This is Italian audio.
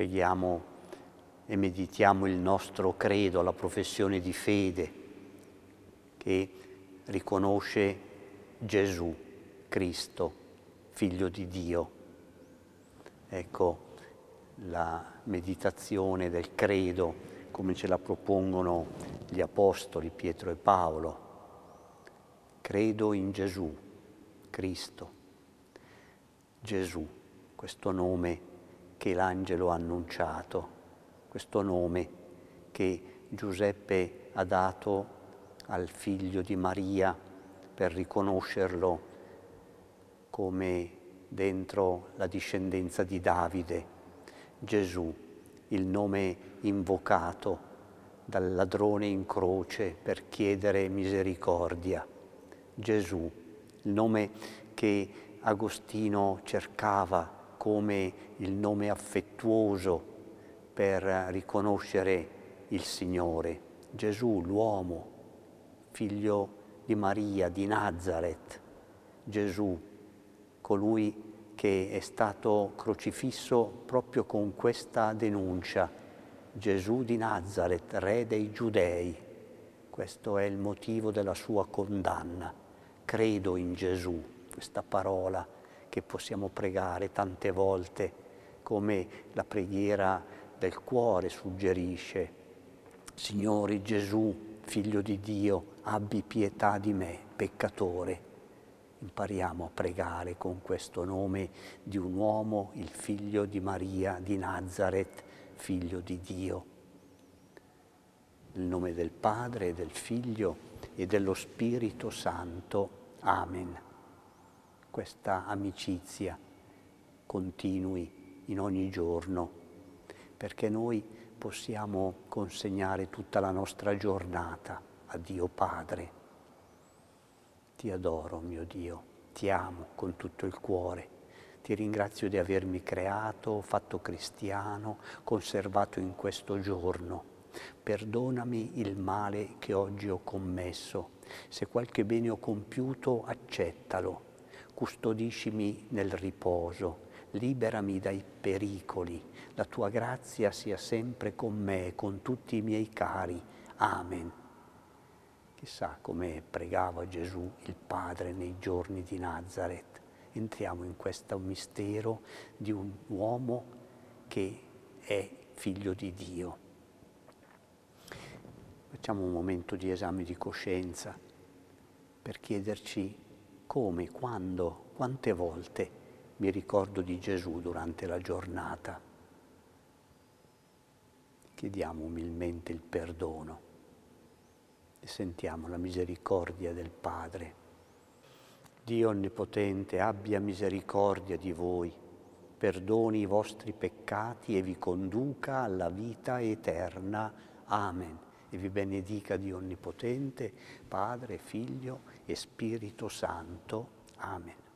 preghiamo e meditiamo il nostro credo, la professione di fede che riconosce Gesù Cristo, figlio di Dio. Ecco la meditazione del credo come ce la propongono gli apostoli Pietro e Paolo. Credo in Gesù, Cristo. Gesù, questo nome che l'angelo ha annunciato, questo nome che Giuseppe ha dato al figlio di Maria per riconoscerlo come dentro la discendenza di Davide, Gesù, il nome invocato dal ladrone in croce per chiedere misericordia. Gesù, il nome che Agostino cercava come il nome affettuoso per riconoscere il Signore. Gesù, l'uomo, figlio di Maria, di Nazareth, Gesù, colui che è stato crocifisso proprio con questa denuncia, Gesù di Nazareth, re dei giudei. Questo è il motivo della sua condanna. Credo in Gesù, questa parola che possiamo pregare tante volte, come la preghiera del cuore suggerisce. Signore Gesù, figlio di Dio, abbi pietà di me, peccatore. Impariamo a pregare con questo nome di un uomo, il figlio di Maria di Nazareth, figlio di Dio. Nel nome del Padre, del Figlio e dello Spirito Santo. Amen questa amicizia continui in ogni giorno, perché noi possiamo consegnare tutta la nostra giornata a Dio Padre. Ti adoro, mio Dio, ti amo con tutto il cuore. Ti ringrazio di avermi creato, fatto cristiano, conservato in questo giorno. Perdonami il male che oggi ho commesso. Se qualche bene ho compiuto, accettalo custodiscimi nel riposo, liberami dai pericoli, la tua grazia sia sempre con me, con tutti i miei cari. Amen. Chissà come pregava Gesù il Padre nei giorni di Nazareth. Entriamo in questo mistero di un uomo che è figlio di Dio. Facciamo un momento di esame di coscienza per chiederci come, quando, quante volte mi ricordo di Gesù durante la giornata. Chiediamo umilmente il perdono e sentiamo la misericordia del Padre. Dio Onnipotente, abbia misericordia di voi, perdoni i vostri peccati e vi conduca alla vita eterna. Amen e vi benedica Dio Onnipotente, Padre, Figlio e Spirito Santo. Amen.